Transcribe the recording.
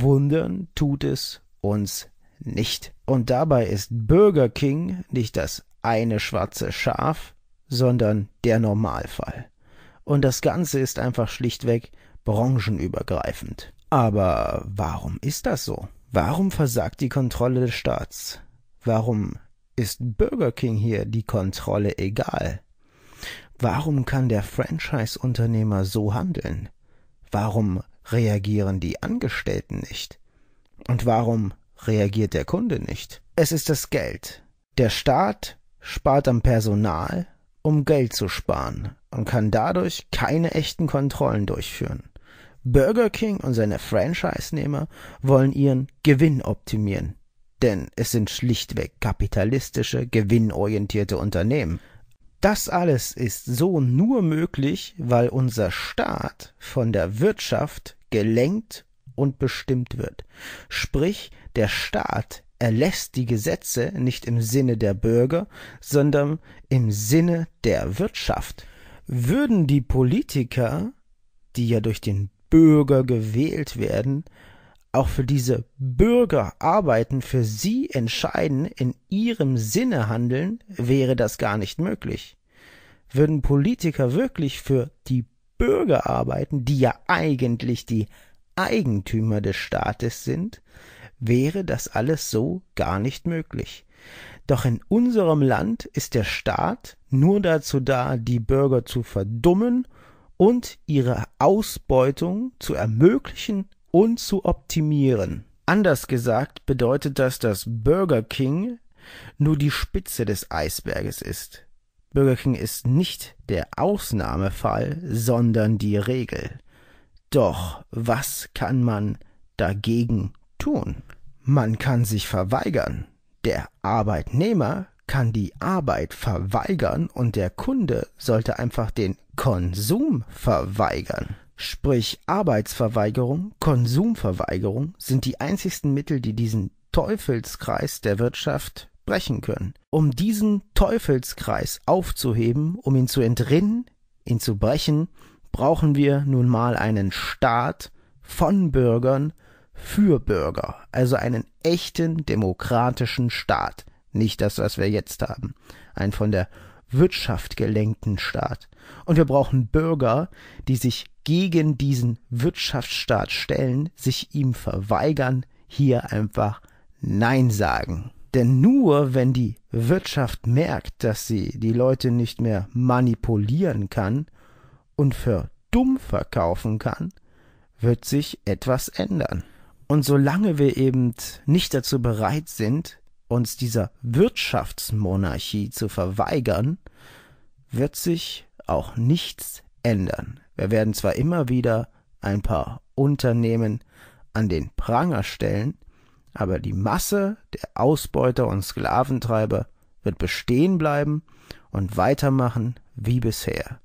Wundern tut es uns nicht. Und dabei ist Burger King nicht das eine schwarze Schaf, sondern der Normalfall. Und das Ganze ist einfach schlichtweg branchenübergreifend. Aber warum ist das so? Warum versagt die Kontrolle des Staats? Warum ist Burger King hier die Kontrolle egal? Warum kann der Franchise-Unternehmer so handeln? Warum reagieren die Angestellten nicht? Und warum reagiert der Kunde nicht? Es ist das Geld. Der Staat spart am Personal, um Geld zu sparen und kann dadurch keine echten Kontrollen durchführen. Burger King und seine Franchise-Nehmer wollen ihren Gewinn optimieren, denn es sind schlichtweg kapitalistische, gewinnorientierte Unternehmen. Das alles ist so nur möglich, weil unser Staat von der Wirtschaft gelenkt und bestimmt wird. Sprich, der Staat erlässt die Gesetze nicht im Sinne der Bürger, sondern im Sinne der Wirtschaft. Würden die Politiker, die ja durch den Bürger gewählt werden, auch für diese Bürger arbeiten, für sie entscheiden, in ihrem Sinne handeln, wäre das gar nicht möglich. Würden Politiker wirklich für die Bürger arbeiten, die ja eigentlich die Eigentümer des Staates sind, wäre das alles so gar nicht möglich. Doch in unserem Land ist der Staat nur dazu da, die Bürger zu verdummen und ihre Ausbeutung zu ermöglichen und zu optimieren. Anders gesagt bedeutet das, dass Burger King nur die Spitze des Eisberges ist. Burger King ist nicht der Ausnahmefall, sondern die Regel. Doch was kann man dagegen tun? Man kann sich verweigern. Der Arbeitnehmer kann die Arbeit verweigern und der Kunde sollte einfach den Konsum verweigern. Sprich, Arbeitsverweigerung, Konsumverweigerung sind die einzigsten Mittel, die diesen Teufelskreis der Wirtschaft brechen können. Um diesen Teufelskreis aufzuheben, um ihn zu entrinnen, ihn zu brechen, brauchen wir nun mal einen Staat von Bürgern für Bürger, also einen echten demokratischen Staat, nicht das, was wir jetzt haben. Ein von der Wirtschaft gelenkten Staat. Und wir brauchen Bürger, die sich gegen diesen Wirtschaftsstaat stellen, sich ihm verweigern, hier einfach Nein sagen. Denn nur wenn die Wirtschaft merkt, dass sie die Leute nicht mehr manipulieren kann und für dumm verkaufen kann, wird sich etwas ändern. Und solange wir eben nicht dazu bereit sind, uns dieser Wirtschaftsmonarchie zu verweigern, wird sich auch nichts ändern. Wir werden zwar immer wieder ein paar Unternehmen an den Pranger stellen, aber die Masse der Ausbeuter und Sklaventreiber wird bestehen bleiben und weitermachen wie bisher.